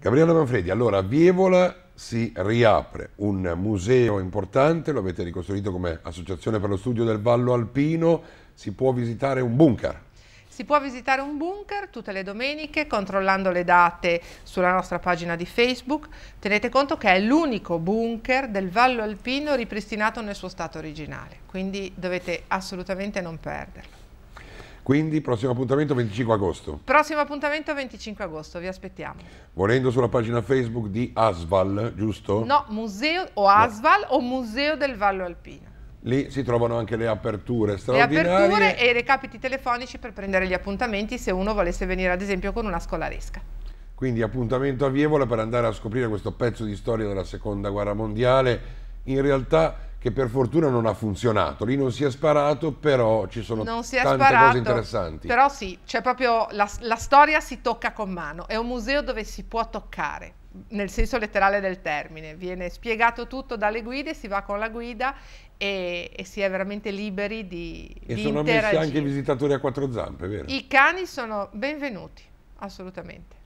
Gabriele Manfredi, allora a Vievola si riapre un museo importante, lo avete ricostruito come Associazione per lo Studio del Vallo Alpino, si può visitare un bunker. Si può visitare un bunker tutte le domeniche controllando le date sulla nostra pagina di Facebook. Tenete conto che è l'unico bunker del Vallo Alpino ripristinato nel suo stato originale, quindi dovete assolutamente non perderlo. Quindi prossimo appuntamento 25 agosto. Prossimo appuntamento 25 agosto, vi aspettiamo. Volendo sulla pagina Facebook di Asval, giusto? No, museo o Asval no. o Museo del Vallo Alpino. Lì si trovano anche le aperture straordinarie. Le aperture e i recapiti telefonici per prendere gli appuntamenti se uno volesse venire ad esempio con una scolaresca. Quindi appuntamento a Vievola per andare a scoprire questo pezzo di storia della Seconda Guerra Mondiale. In realtà che per fortuna non ha funzionato. Lì non si è sparato, però ci sono tante sparato, cose interessanti. Però sì, c'è proprio la, la, storia si tocca con mano, è un museo dove si può toccare nel senso letterale del termine, viene spiegato tutto dalle guide, si va con la guida e, e si è veramente liberi di E di sono ammessi anche i visitatori a quattro zampe, vero? I cani sono benvenuti, assolutamente.